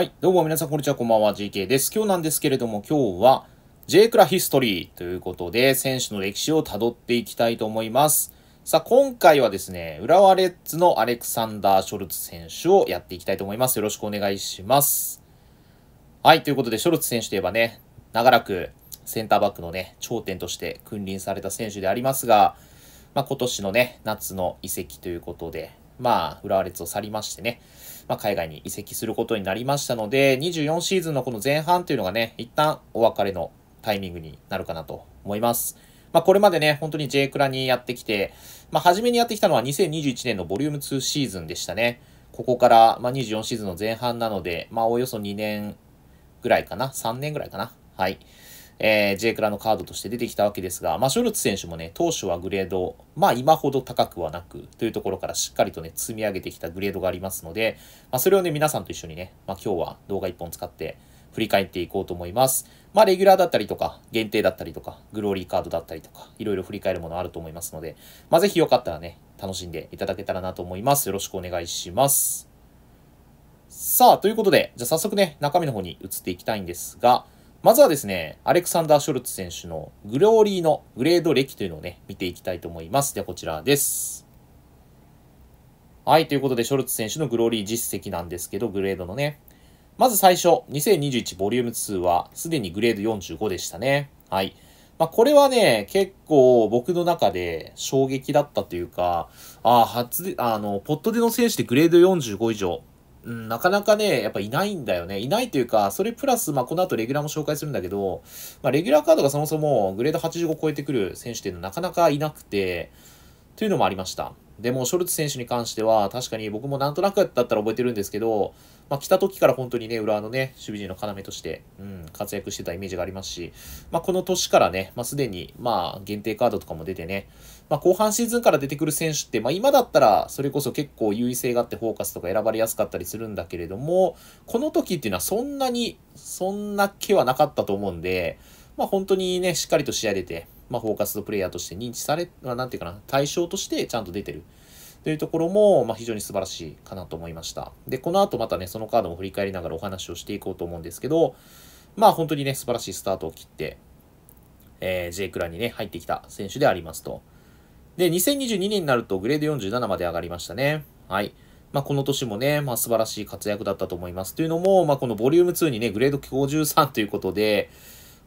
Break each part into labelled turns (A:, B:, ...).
A: はい。どうも皆さん、こんにちは。こんばんは。GK です。今日なんですけれども、今日は J クラヒストリーということで、選手の歴史を辿っていきたいと思います。さあ、今回はですね、浦和レッズのアレクサンダー・ショルツ選手をやっていきたいと思います。よろしくお願いします。はい。ということで、ショルツ選手といえばね、長らくセンターバックのね、頂点として君臨された選手でありますが、まあ、今年のね、夏の移籍ということで、まあ、浦和レッズを去りましてね、まあ、海外に移籍することになりましたので、24シーズンのこの前半というのがね、一旦お別れのタイミングになるかなと思います。まあ、これまでね、本当に J クラにやってきて、まあ、初めにやってきたのは2021年のボリューム2シーズンでしたね。ここから、まあ、24シーズンの前半なので、まあ、およそ2年ぐらいかな ?3 年ぐらいかなはい。えー、J クラのカードとして出てきたわけですが、まあ、ショルツ選手もね、当初はグレード、まあ、今ほど高くはなく、というところからしっかりとね、積み上げてきたグレードがありますので、まあ、それをね、皆さんと一緒にね、まあ、今日は動画1本使って振り返っていこうと思います。まあ、レギュラーだったりとか、限定だったりとか、グローリーカードだったりとか、いろいろ振り返るものあると思いますので、まあ、ぜひよかったらね、楽しんでいただけたらなと思います。よろしくお願いします。さあ、ということで、じゃあ早速ね、中身の方に移っていきたいんですが、まずはですね、アレクサンダー・ショルツ選手のグローリーのグレード歴というのをね、見ていきたいと思います。ではこちらです。はい、ということで、ショルツ選手のグローリー実績なんですけど、グレードのね。まず最初、2021ボリューム2は、すでにグレード45でしたね。はい。まあ、これはね、結構僕の中で衝撃だったというか、ああ、初で、あの、ポットでの選手でグレード45以上、うん、なかなかね、やっぱいないんだよね。いないというか、それプラス、まあ、この後レギュラーも紹介するんだけど、まあ、レギュラーカードがそもそもグレード85超えてくる選手っていうのはなかなかいなくて、というのもありました。でも、ショルツ選手に関しては、確かに僕もなんとなくだったら覚えてるんですけど、まあ、来た時から本当にね、浦和のね、守備陣の要として、うん、活躍してたイメージがありますし、まあ、この年からね、まあ、すでに、まあ、限定カードとかも出てね、まあ、後半シーズンから出てくる選手って、まあ、今だったら、それこそ結構優位性があってフォーカスとか選ばれやすかったりするんだけれども、この時っていうのはそんなに、そんな気はなかったと思うんで、まあ、本当にね、しっかりと試合出て、まあ、フォーカスプレイヤーとして認知され、まあ、なんていうかな、対象としてちゃんと出てる。というところも、まあ、非常に素晴らしいかなと思いました。で、この後またね、そのカードも振り返りながらお話をしていこうと思うんですけど、まあ本当にね、素晴らしいスタートを切って、えー、J クラにね、入ってきた選手でありますと。で、2022年になるとグレード47まで上がりましたね。はい。まあ、この年もね、まあ、素晴らしい活躍だったと思います。というのも、まあ、このボリューム2にね、グレード53ということで、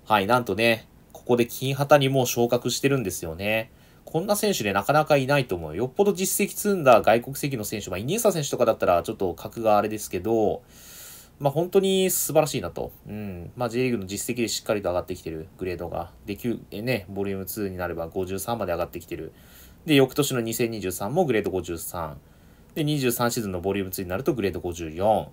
A: はい、なんとね、ここで金旗にもう昇格してるんですよね。こんな選手でなかなかいないと思う。よっぽど実績積んだ外国籍の選手、まあ、イニエスタ選手とかだったらちょっと格があれですけど、まあ、本当に素晴らしいなと。うん。まあ、J リーグの実績でしっかりと上がってきてるグレードが。で、9、ね、ボリューム2になれば53まで上がってきてる。で、翌年の2023もグレード53。で、23シーズンのボリューム2になるとグレード54。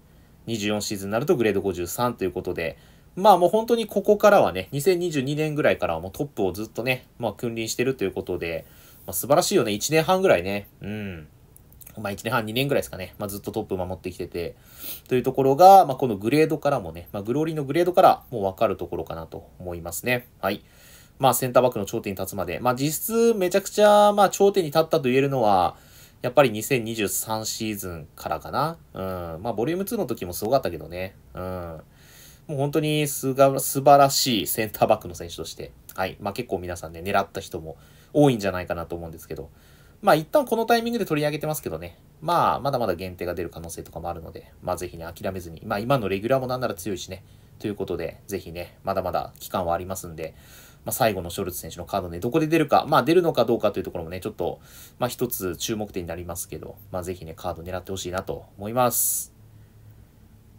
A: 24シーズンになるとグレード53ということで、まあもう本当にここからはね、2022年ぐらいからはもうトップをずっとね、まあ君臨してるということで、まあ、素晴らしいよね、1年半ぐらいね。うん。まあ1年半、2年ぐらいですかね。まあずっとトップ守ってきてて。というところが、まあこのグレードからもね、まあグローリーのグレードからもうわかるところかなと思いますね。はい。まあセンターバックの頂点に立つまで。まあ実質めちゃくちゃ、まあ頂点に立ったと言えるのは、やっぱり2023シーズンからかな。うん。まあボリューム2の時もすごかったけどね。うん。もう本当にすが素晴らしいセンターバックの選手として、はい。まあ結構皆さんね、狙った人も多いんじゃないかなと思うんですけど、まあ一旦このタイミングで取り上げてますけどね、まあまだまだ限定が出る可能性とかもあるので、まあぜひね、諦めずに、まあ今のレギュラーもなんなら強いしね、ということで、ぜひね、まだまだ期間はありますんで、まあ、最後のショルツ選手のカードね、どこで出るか、まあ出るのかどうかというところもね、ちょっと、まあ一つ注目点になりますけど、まあぜひね、カード狙ってほしいなと思います。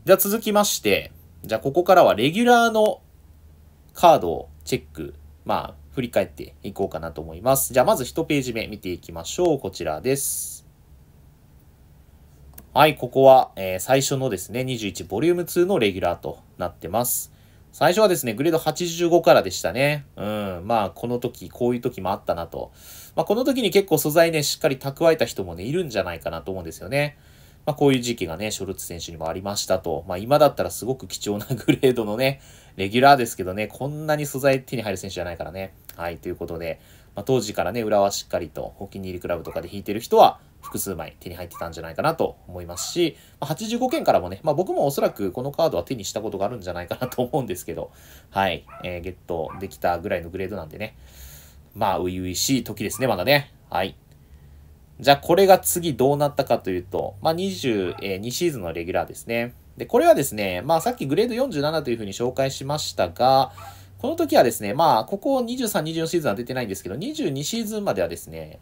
A: では続きまして、じゃあここからはレギュラーのカードをチェック、まあ、振り返っていこうかなと思います。じゃあまず1ページ目見ていきましょう。こちらです。はい、ここは、えー、最初のですね、21ボリューム2のレギュラーとなってます。最初はですね、グレード85からでしたね。うん。まあ、この時、こういう時もあったなと。まあ、この時に結構素材ね、しっかり蓄えた人もね、いるんじゃないかなと思うんですよね。まあ、こういう時期がね、ショルツ選手にもありましたと。まあ、今だったらすごく貴重なグレードのね、レギュラーですけどね、こんなに素材手に入る選手じゃないからね。はい、ということで、まあ、当時からね、裏はしっかりとお気に入りクラブとかで弾いてる人は、複数枚手に入ってたんじゃないかなと思いますし、まあ、85件からもね、まあ、僕もおそらくこのカードは手にしたことがあるんじゃないかなと思うんですけど、はい、えー、ゲットできたぐらいのグレードなんでね、まあ、初々しい時ですね、まだね。はい。じゃあこれが次どうなったかというと、まあ、22シーズンのレギュラーですね。で、これはですね、まあさっきグレード47というふうに紹介しましたが、この時はですね、まあここ23、24シーズンは出てないんですけど、22シーズンまではですね、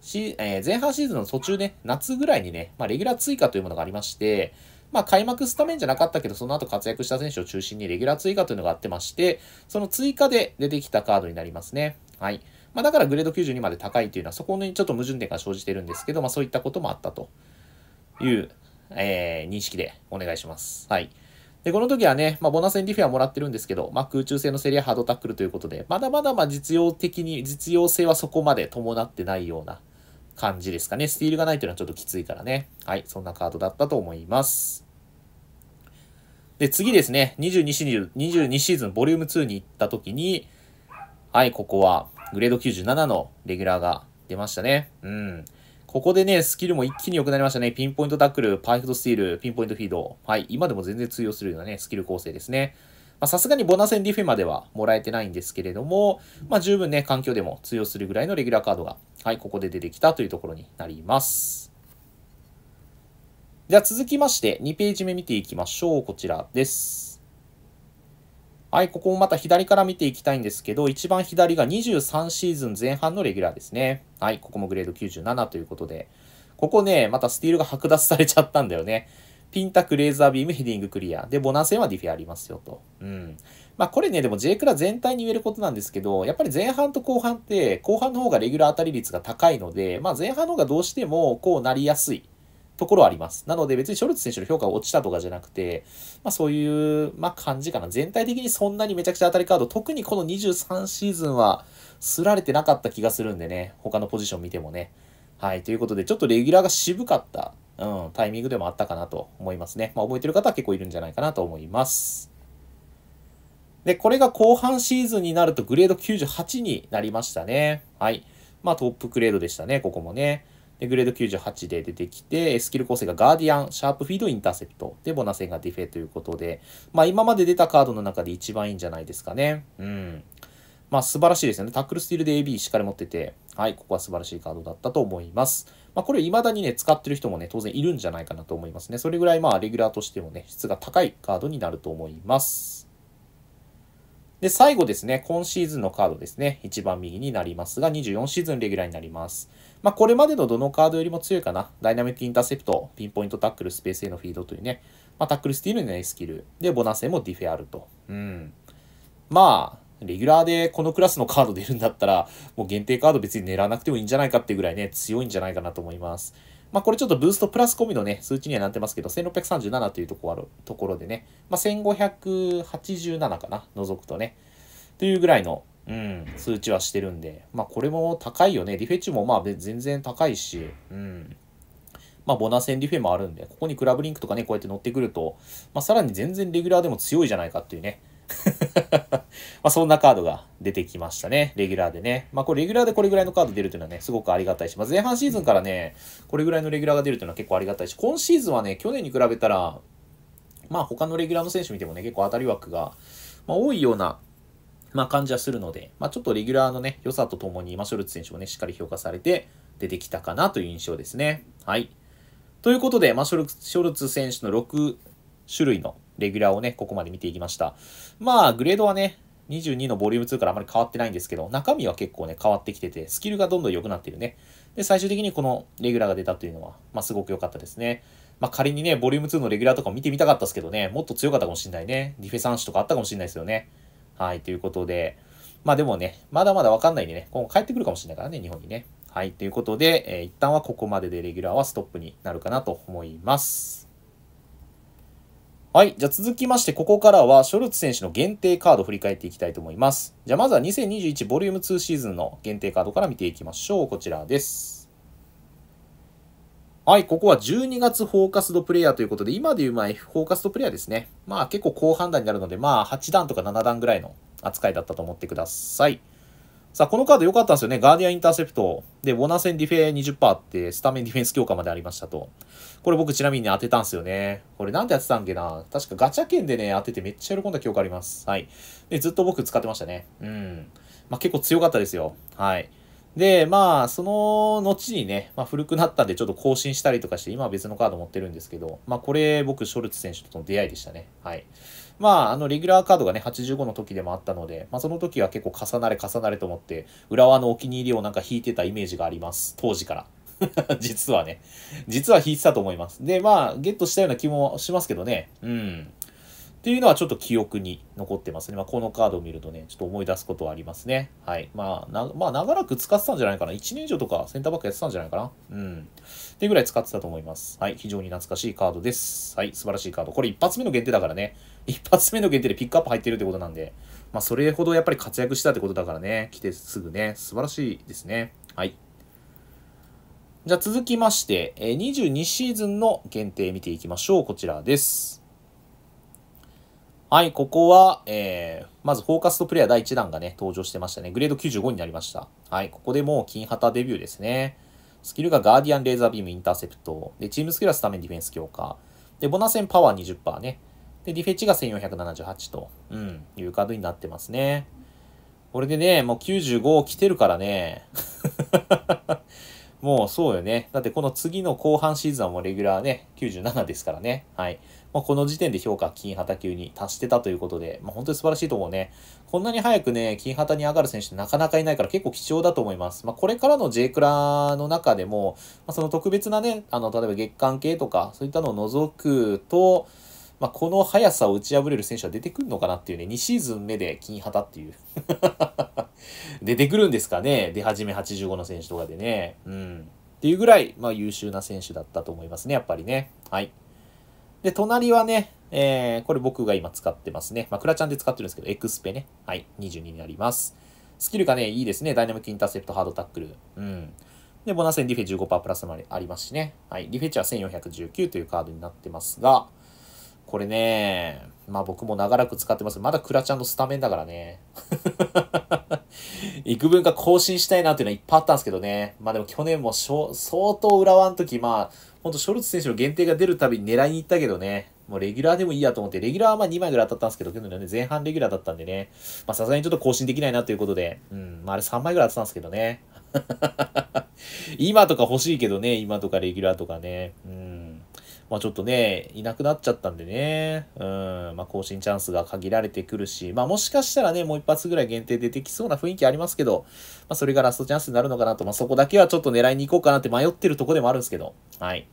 A: しえー、前半シーズンの途中ね、夏ぐらいにね、まあ、レギュラー追加というものがありまして、まあ、開幕スタメンじゃなかったけど、その後活躍した選手を中心にレギュラー追加というのがあってまして、その追加で出てきたカードになりますね。はい。まあ、だからグレード92まで高いというのは、そこにちょっと矛盾点が生じてるんですけど、まあ、そういったこともあったという、えー、認識でお願いします。はい。で、この時はね、まあ、ボナセンディフェアもらってるんですけど、まあ、空中性のセリアハードタックルということで、まだまだま実用的に、実用性はそこまで伴ってないような感じですかね。スティールがないというのはちょっときついからね。はい、そんなカードだったと思います。で、次ですね、22シーズン、22シーズンボリューム2に行った時に、はい、ここは、グレード97のレギュラーが出ましたね。うん。ここでね、スキルも一気に良くなりましたね。ピンポイントタックル、パーフェクトスティール、ピンポイントフィード。はい。今でも全然通用するようなね、スキル構成ですね。まさすがにボナセンディフェまではもらえてないんですけれども、まあ、十分ね、環境でも通用するぐらいのレギュラーカードが、はい、ここで出てきたというところになります。じゃあ続きまして、2ページ目見ていきましょう。こちらです。はい、ここもまた左から見ていきたいんですけど、一番左が23シーズン前半のレギュラーですね。はい、ここもグレード97ということで、ここね、またスティールが剥奪されちゃったんだよね。ピンタク、レーザービーム、ヘディングクリア。で、ボナー戦はディフェありますよと。うん。まあこれね、でも J クラ全体に言えることなんですけど、やっぱり前半と後半って、後半の方がレギュラー当たり率が高いので、まあ前半の方がどうしてもこうなりやすい。ところはあります。なので別にショルツ選手の評価が落ちたとかじゃなくて、まあそういう、まあ感じかな。全体的にそんなにめちゃくちゃ当たりカード、特にこの23シーズンは、すられてなかった気がするんでね、他のポジション見てもね。はい、ということで、ちょっとレギュラーが渋かった、うん、タイミングでもあったかなと思いますね。まあ覚えてる方は結構いるんじゃないかなと思います。で、これが後半シーズンになるとグレード98になりましたね。はい。まあトップグレードでしたね、ここもね。で、グレード98で出てきて、スキル構成がガーディアン、シャープフィード、インターセプト。で、ボナセンがディフェということで、まあ今まで出たカードの中で一番いいんじゃないですかね。うん。まあ素晴らしいですよね。タックルスティールで AB しっかり持ってて、はい、ここは素晴らしいカードだったと思います。まあこれ未だにね、使ってる人もね、当然いるんじゃないかなと思いますね。それぐらいまあレギュラーとしてもね、質が高いカードになると思います。で、最後ですね、今シーズンのカードですね。一番右になりますが、24シーズンレギュラーになります。まあ、これまでのどのカードよりも強いかな。ダイナミックインターセプト、ピンポイントタックル、スペースへのフィードというね、まあ、タックルスティールのエースキル。で、ボナセもディフェアルと。うん。まあ、レギュラーでこのクラスのカード出るんだったら、もう限定カード別に狙わなくてもいいんじゃないかっていうぐらいね、強いんじゃないかなと思います。まあこれちょっとブーストプラス込みのね、数値にはなってますけど、1637というとこあるところでね、まあ1587かな、除くとね、というぐらいのうん、数値はしてるんで、まあ、これも高いよね。リフェッチもまあ全然高いし、うん。まあ、ボナセンリフェもあるんで、ここにクラブリンクとかね、こうやって乗ってくると、まあ、さらに全然レギュラーでも強いじゃないかっていうね。まあそんなカードが出てきましたね。レギュラーでね。まあこれレギュラーでこれぐらいのカード出るというのはね、すごくありがたいし、まあ、前半シーズンからね、これぐらいのレギュラーが出るというのは結構ありがたいし、今シーズンはね、去年に比べたら、まあ他のレギュラーの選手見てもね、結構当たり枠が、まあ、多いようなまあ、感じはするので、まあ、ちょっとレギュラーのね、良さとともに、今ショルツ選手もね、しっかり評価されて出てきたかなという印象ですね。はい。ということで、まあ、ショルツ選手の6種類のレギュラーをね、ここまで見ていきました。まあ、グレードはね、22のボリューム2からあまり変わってないんですけど、中身は結構ね、変わってきてて、スキルがどんどん良くなってるね。で、最終的にこのレギュラーが出たというのは、まあ、すごく良かったですね。まあ、仮にね、ボリューム2のレギュラーとかも見てみたかったですけどね、もっと強かったかもしんないね。ディフェ3種とかあったかもしんないですよね。はい、ということで、まあでもね、まだまだわかんないんでね、今後帰ってくるかもしれないからね、日本にね。はい、ということで、えー、一旦はここまででレギュラーはストップになるかなと思います。はい。じゃあ続きまして、ここからは、ショルツ選手の限定カードを振り返っていきたいと思います。じゃあまずは2021 vol。2シーズンの限定カードから見ていきましょう。こちらです。はい、ここは12月フォーカスドプレイヤーということで、今でいうまあフォーカスドプレイヤーですね。まあ結構高判断になるので、まあ8段とか7段ぐらいの扱いだったと思ってください。さあ、このカード良かったんですよね。ガーディアンインターセプト。で、ボナセンディフェ20%って、スタメンディフェンス強化までありましたと。これ僕ちなみに、ね、当てたんですよね。これなんで当てたんけな確かガチャ券でね、当ててめっちゃ喜んだ記憶あります。はい。で、ずっと僕使ってましたね。うん。まあ結構強かったですよ。はい。で、まあ、その後にね、まあ、古くなったんでちょっと更新したりとかして、今は別のカード持ってるんですけど、まあ、これ、僕、ショルツ選手との出会いでしたね。はい。まあ、あの、レギュラーカードがね、85の時でもあったので、まあ、その時は結構重なれ重なれと思って、浦和のお気に入りをなんか引いてたイメージがあります。当時から。実はね。実は引いてたと思います。で、まあ、ゲットしたような気もしますけどね。うん。っていうのはちょっと記憶に残ってますね。まあ、このカードを見るとね、ちょっと思い出すことはありますね。はい。まあ、な、まあ、長らく使ってたんじゃないかな。1年以上とかセンターバックやってたんじゃないかな。うん。っていうぐらい使ってたと思います。はい。非常に懐かしいカードです。はい。素晴らしいカード。これ一発目の限定だからね。一発目の限定でピックアップ入ってるってことなんで、まあ、それほどやっぱり活躍したってことだからね。来てすぐね。素晴らしいですね。はい。じゃあ続きまして、22シーズンの限定見ていきましょう。こちらです。はい、ここは、えー、まずフォーカスとプレイヤー第1弾がね、登場してましたね。グレード95になりました。はい、ここでもう金旗デビューですね。スキルがガーディアン、レーザービーム、インターセプト。で、チームスキルはスタメンディフェンス強化。で、ボナセンパワー20%ね。で、ディフェッチが1478と、うん、いうカードになってますね。これでね、もう95来てるからね。もうそうよね。だってこの次の後半シーズンはもうレギュラーね、97ですからね。はい。まあ、この時点で評価、金旗級に達してたということで、まあ、本当に素晴らしいと思うね。こんなに早くね、金旗に上がる選手ってなかなかいないから結構貴重だと思います。まあ、これからの J クラの中でも、まあ、その特別なね、あの、例えば月間系とか、そういったのを除くと、まあ、この速さを打ち破れる選手は出てくるのかなっていうね、2シーズン目で金旗っていう 出てくるんですかね、出始め85の選手とかでね。うん。っていうぐらい、まあ、優秀な選手だったと思いますね、やっぱりね。はい。で、隣はね、えー、これ僕が今使ってますね。まあ、クラちゃんで使ってるんですけど、エクスペね。はい、22になります。スキルがね、いいですね。ダイナミックインターセプト、ハードタックル。うん。で、ボナセンディフェ15%プラスまでありますしね。はい。ディフェチは1419というカードになってますが、これね、まあ僕も長らく使ってます。まだクラちゃんのスタメンだからね。幾分か更新したいなっていうのはいっぱいあったんですけどね。まあでも去年も相当浦和の時、まあ、ほんとショルツ選手の限定が出るたびに狙いに行ったけどね、もうレギュラーでもいいやと思って、レギュラーはまあ2枚ぐらい当たったんですけど、けどね、前半レギュラーだったんでね、まあさすがにちょっと更新できないなということで、うん、まああれ3枚ぐらい当たったんですけどね。今とか欲しいけどね、今とかレギュラーとかね、うん。まあちょっとね、いなくなっちゃったんでね、うん、まあ更新チャンスが限られてくるし、まあもしかしたらね、もう一発ぐらい限定出てきそうな雰囲気ありますけど、まあそれがラストチャンスになるのかなと、まあそこだけはちょっと狙いに行こうかなって迷ってるとこでもあるんですけど、はい。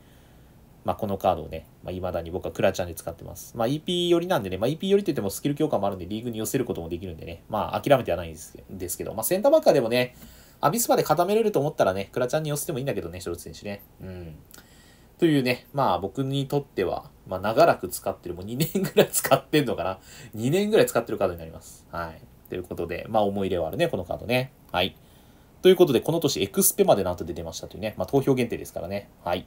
A: まあ、このカードをね、まあ、未だに僕はクラちゃんで使ってます。まあ、EP 寄りなんでね、まあ、EP 寄りといってもスキル強化もあるんで、リーグに寄せることもできるんでね、まあ、諦めてはないんですけど、まあ、センターバッカーでもね、アビスパで固めれると思ったらね、クラちゃんに寄せてもいいんだけどね、ショルツ選手ね。うん。というね、まあ僕にとっては、まあ長らく使ってる、もう2年ぐらい使ってんのかな ?2 年ぐらい使ってるカードになります。はい。ということで、まあ思い入れはあるね、このカードね。はい。ということで、この年エクスペまでなんと出てましたというね、まあ投票限定ですからね。はい。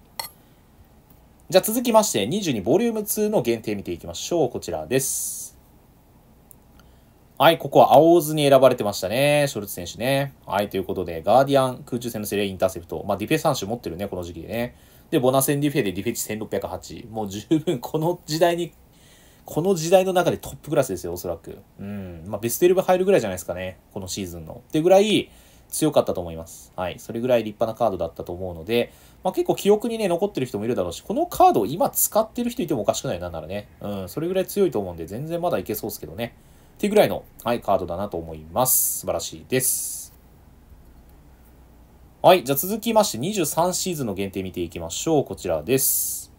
A: じゃあ続きまして、22ボリューム2の限定見ていきましょう。こちらです。はい、ここは青ズに選ばれてましたね。ショルツ選手ね。はい、ということで、ガーディアン空中戦のセレインターセプト。まあ、ディフェ3種持ってるね、この時期でね。で、ボナセンディフェでディフェチ1608。もう十分、この時代に、この時代の中でトップクラスですよ、おそらく。うん。まあ、ベスト11入るぐらいじゃないですかね。このシーズンの。ってぐらい、強かったと思います。はい。それぐらい立派なカードだったと思うので、まあ、結構記憶にね、残ってる人もいるだろうし、このカードを今使ってる人いてもおかしくないなんならね。うん。それぐらい強いと思うんで、全然まだいけそうですけどね。っていうぐらいの、はい、カードだなと思います。素晴らしいです。はい。じゃあ続きまして23シーズンの限定見ていきましょう。こちらです。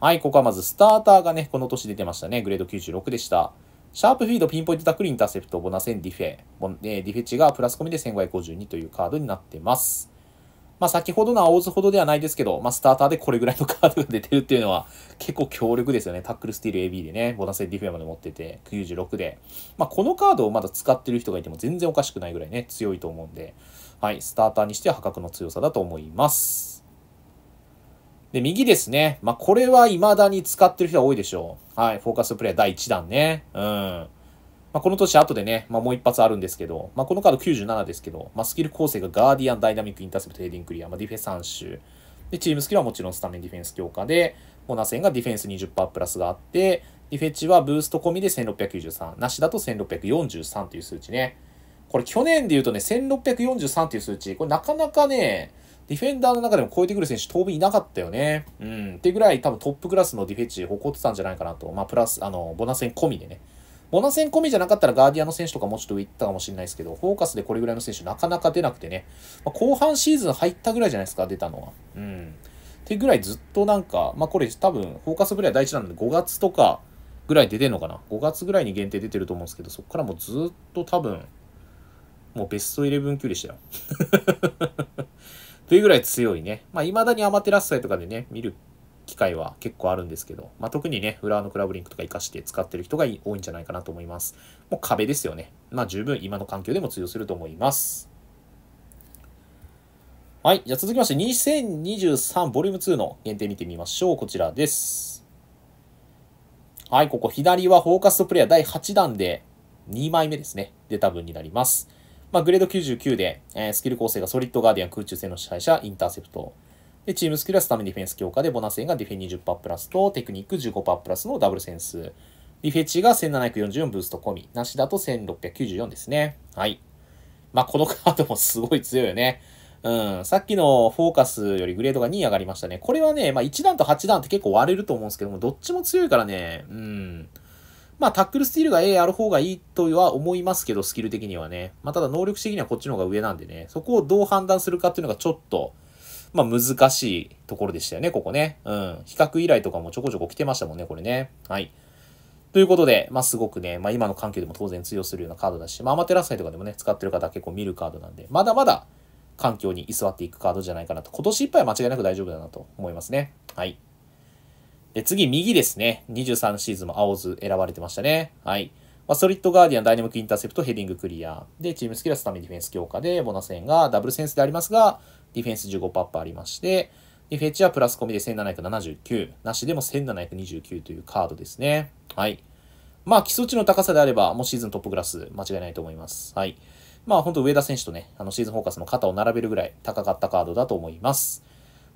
A: はい。ここはまずスターターがね、この年出てましたね。グレード96でした。シャープフィード、ピンポイントタックル、インターセプト、ボナセン、ディフェ。ディフェチがプラス込みで1552というカードになってます。まあ、先ほどの青津ほどではないですけど、まあ、スターターでこれぐらいのカードが出てるっていうのは結構強力ですよね。タックルスティール AB でね、ボナスでディフェまで持ってて、96で。まあ、このカードをまだ使ってる人がいても全然おかしくないぐらいね、強いと思うんで、はい、スターターにしては破格の強さだと思います。で、右ですね。まあ、これは未だに使ってる人は多いでしょう。はい、フォーカスプレイ第1弾ね。うん。まあ、この年後でね、まあ、もう一発あるんですけど、まあ、このカード97ですけど、まあ、スキル構成がガーディアン、ダイナミック、インターセプト、ヘディングクリア、まあ、ディフェ3種。で、チームスキルはもちろんスタメンディフェンス強化で、モナセンがディフェンス20%プラスがあって、ディフェチはブースト込みで1693、なしだと1643という数値ね。これ去年で言うとね、1643という数値、これなかなかね、ディフェンダーの中でも超えてくる選手当分いなかったよね。うん。ってぐらい多分トップクラスのディフェチ誇ってたんじゃないかなと。まあ、プラス、あの、ボナセン込みでね。ボナセン込みじゃなかったらガーディアの選手とかもうちょっと上行ったかもしれないですけど、フォーカスでこれぐらいの選手なかなか出なくてね、まあ、後半シーズン入ったぐらいじゃないですか、出たのは。うん。ってぐらいずっとなんか、まあこれ多分、フォーカスぐらいは事なんで5月とかぐらい出てんのかな。5月ぐらいに限定出てると思うんですけど、そこからもうずっと多分、もうベストイレブン級でしたよ。というぐらい強いね。まあ、未だにアマテラス祭とかでね、見る会は結構あるんですけど、まあ、特にね、裏のクラブリンクとか活かして使ってる人が多いんじゃないかなと思います。もう壁ですよね。まあ、十分今の環境でも通用すると思います。はい。じゃあ続きまして、2023ボリューム2の限定見てみましょう。こちらです。はい、ここ左はフォーカストプレイヤー第8弾で2枚目ですね。出た分になります。まあ、グレード99で、えー、スキル構成がソリッドガーディアン、空中戦の支配者、インターセプト。で、チームスキルはスタメンディフェンス強化で、ボナセンがディフェン20%プラスと、テクニック15%プラスのダブルセンス。リフェチが1744ブースト込み。なしだと1694ですね。はい。まあ、このカードもすごい強いよね。うん。さっきのフォーカスよりグレードが2位上がりましたね。これはね、まあ、1段と8段って結構割れると思うんですけども、どっちも強いからね、うん。まあ、タックルスティールが A ある方がいいとは思いますけど、スキル的にはね。まあ、ただ能力的にはこっちの方が上なんでね、そこをどう判断するかっていうのがちょっと、まあ難しいところでしたよね、ここね。うん。比較依頼とかもちょこちょこ来てましたもんね、これね。はい。ということで、まあすごくね、まあ今の環境でも当然通用するようなカードだし、まあアマテラス祭とかでもね、使ってる方結構見るカードなんで、まだまだ環境に居座っていくカードじゃないかなと。今年いっぱいは間違いなく大丈夫だなと思いますね。はい。で、次、右ですね。23シーズンも青図選ばれてましたね。はい。まあ、ソリッドガーディアン、ダイナミックインターセプト、ヘディングクリア。で、チームスキルはスタミンディフェンス強化で、ボナス円がダブルセンスでありますが、ディフェンス15%ありまして、で、フェッチはプラス込みで1779、なしでも1729というカードですね。はい。まあ、基礎値の高さであれば、もうシーズントップクラス、間違いないと思います。はい。まあ、本当上田選手とね、あの、シーズンフォーカスの肩を並べるぐらい高かったカードだと思います。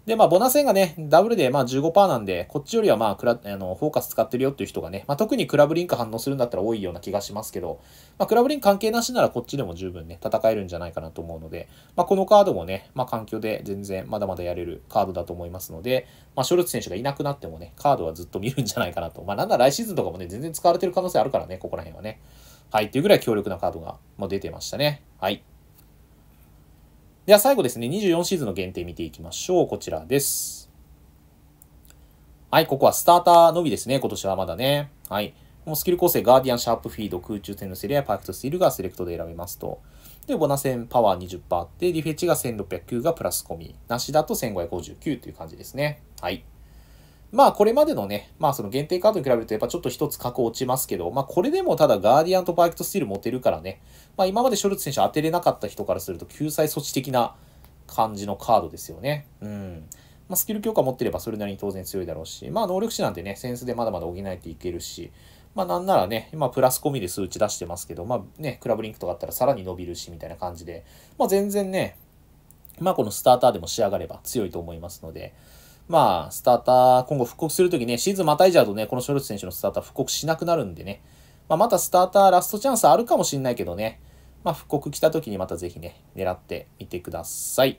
A: で、まあ、ボナセンがね、ダブルでまあ15%なんで、こっちよりはまあクラ、あの、フォーカス使ってるよっていう人がね、まあ、特にクラブリンク反応するんだったら多いような気がしますけど、まあ、クラブリンク関係なしならこっちでも十分ね、戦えるんじゃないかなと思うので、まあ、このカードもね、まあ、環境で全然まだまだやれるカードだと思いますので、まあ、ショルツ選手がいなくなってもね、カードはずっと見るんじゃないかなと。まあ、なんなら来シーズンとかもね、全然使われてる可能性あるからね、ここら辺はね。はい、っていうぐらい強力なカードが、まあ、出てましたね。はい。では最後ですね、24シーズンの限定見ていきましょう。こちらです。はい、ここはスターターのみですね、今年はまだね。はい。もうスキル構成、ガーディアン、シャープフィード、空中戦のセリア、パーフェクトスティールがセレクトで選べますと。で、ボナ戦、パワー20%あって、ディフェッチが1609がプラス込み、なしだと1559という感じですね。はい。まあこれまでのね、まあその限定カードに比べるとやっぱちょっと一つ格落ちますけど、まあこれでもただガーディアンとバイクとスティール持てるからね、まあ今までショルツ選手当てれなかった人からすると救済措置的な感じのカードですよね。うん。まあスキル強化持ってればそれなりに当然強いだろうし、まあ能力値なんてね、センスでまだまだ補えていけるし、まあなんならね、今プラス込みで数値出してますけど、まあね、クラブリンクとかあったらさらに伸びるしみたいな感じで、まあ全然ね、まあこのスターターでも仕上がれば強いと思いますので、まあ、スターター、今後復刻するときね、シーズンまたいじゃうとね、このショルツ選手のスターター復刻しなくなるんでね、まあ、またスターターラストチャンスあるかもしんないけどね、まあ、復刻来たときにまたぜひね、狙ってみてください。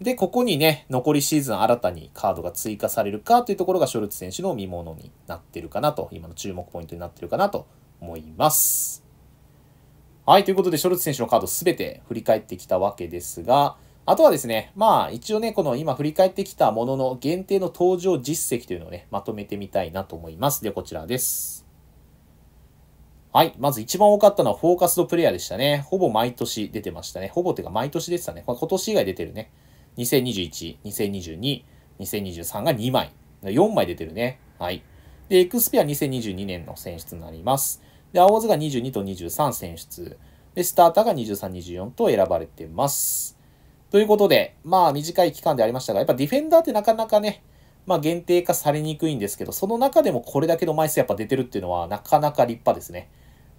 A: で、ここにね、残りシーズン新たにカードが追加されるかというところがショルツ選手の見ものになってるかなと、今の注目ポイントになってるかなと思います。はい、ということで、ショルツ選手のカードすべて振り返ってきたわけですが、あとはですね、まあ一応ね、この今振り返ってきたものの限定の登場実績というのをね、まとめてみたいなと思います。で、こちらです。はい。まず一番多かったのはフォーカスドプレイヤーでしたね。ほぼ毎年出てましたね。ほぼてか毎年出てたね。まあ、今年以外出てるね。2021、2022、2023が2枚。4枚出てるね。はい。で、エクスピア2022年の選出になります。で、青ズが22と23選出。で、スターターが23、24と選ばれてます。ということで、まあ短い期間でありましたが、やっぱディフェンダーってなかなかね、まあ限定化されにくいんですけど、その中でもこれだけの枚数やっぱ出てるっていうのはなかなか立派ですね。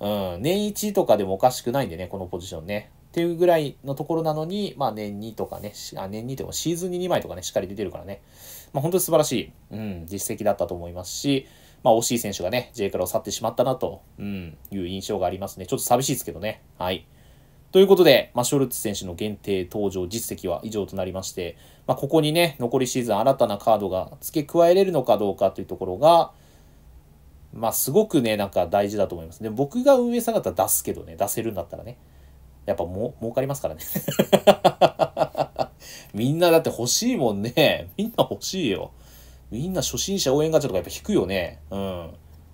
A: うん、年1とかでもおかしくないんでね、このポジションね。っていうぐらいのところなのに、まあ年2とかね、あ年2でもシーズンに2枚とかね、しっかり出てるからね。まあ本当に素晴らしい、うん、実績だったと思いますし、まあ惜しい選手がね、J からを去ってしまったなと、うん、いう印象がありますね。ちょっと寂しいですけどね。はい。ということで、まあ、ショルツ選手の限定登場実績は以上となりまして、まあ、ここにね、残りシーズン新たなカードが付け加えれるのかどうかというところが、まあ、すごくね、なんか大事だと思います。で、僕が運営さんだったら出すけどね、出せるんだったらね。やっぱも、儲かりますからね。みんなだって欲しいもんね。みんな欲しいよ。みんな初心者応援ガチャとかやっぱ引くよね。うん。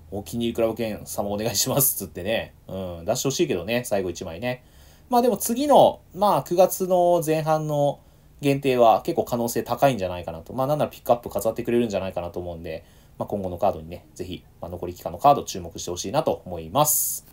A: お気に入りクラブ券様お願いしますっつってね。うん。出してほしいけどね、最後1枚ね。まあでも次の、まあ9月の前半の限定は結構可能性高いんじゃないかなと。まあなんならピックアップ飾ってくれるんじゃないかなと思うんで、まあ今後のカードにね、ぜひ、まあ、残り期間のカード注目してほしいなと思います。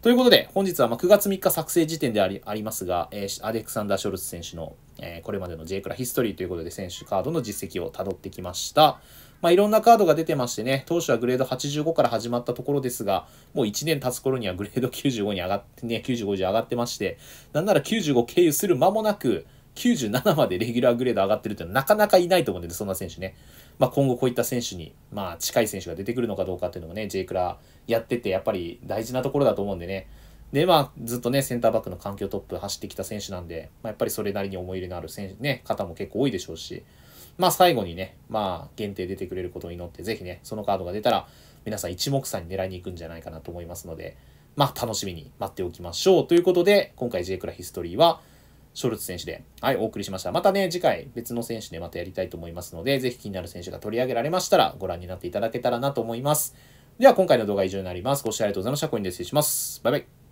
A: ということで、本日はま9月3日作成時点でありありますが、えー、アレクサンダー・ショルツ選手の、えー、これまでの J クラヒストリーということで選手カードの実績をたどってきました。まあ、いろんなカードが出てましてね、当初はグレード85から始まったところですが、もう1年経つ頃にはグレード95に上がってね、95上がってまして、なんなら95経由する間もなく、97までレギュラーグレード上がってるってなかなかいないと思うんで、そんな選手ね。まあ、今後こういった選手に、まあ、近い選手が出てくるのかどうかっていうのもね、J クラやってて、やっぱり大事なところだと思うんでね。で、まあ、ずっとね、センターバックの環境トップ走ってきた選手なんで、まあ、やっぱりそれなりに思い入れのある選手、ね、方も結構多いでしょうし、まあ最後にね、まあ限定出てくれることを祈って、ぜひね、そのカードが出たら、皆さん一目散に狙いに行くんじゃないかなと思いますので、まあ楽しみに待っておきましょう。ということで、今回 J クラヒストリーは、ショルツ選手で、はい、お送りしました。またね、次回別の選手でまたやりたいと思いますので、ぜひ気になる選手が取り上げられましたら、ご覧になっていただけたらなと思います。では今回の動画は以上になります。ご視聴ありがとうございました。コインで失礼します。バイバイ。